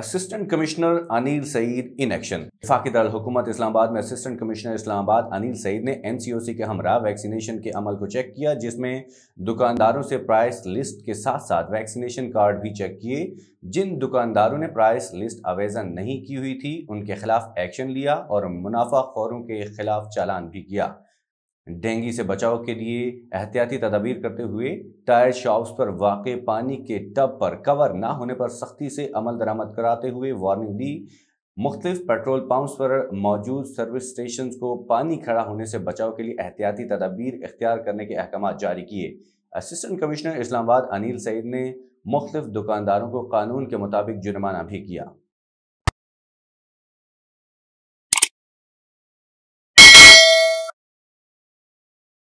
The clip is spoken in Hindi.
assistant commissioner Anil Saeed in action वफाकी हुकूमत इस्लामाबाद में असिस्टेंट कमिश्नर इस्लामाबाद अनिल सईद ने एन सी ओ सी के हमरा वैक्सीनेशन के अमल को चेक किया जिसमें दुकानदारों से प्राइस लिस्ट के साथ साथ वैक्सीनेशन कार्ड भी चेक किए जिन दुकानदारों ने प्राइस लिस्ट आवेदन नहीं की हुई थी उनके खिलाफ एक्शन लिया और मुनाफा खोरों के खिलाफ चालान भी किया डेंगी से बचाव के लिए एहतियाती तदाबीर करते हुए टायर शॉप्स पर वाक़ पानी के टब पर कवर ना होने पर सख्ती से अमल दरामद कराते हुए वार्निंग दी मुख्तफ पेट्रोल पम्प पर मौजूद सर्विस स्टेशन को पानी खड़ा होने से बचाव के लिए एहतियाती तदाबीर इख्तियार करने के अहकाम जारी किए असिस्टेंट कमिश्नर इस्लामाबाद अनिल सईद ने मुख्तफ दुकानदारों को कानून के मुताबिक जुर्माना भी किया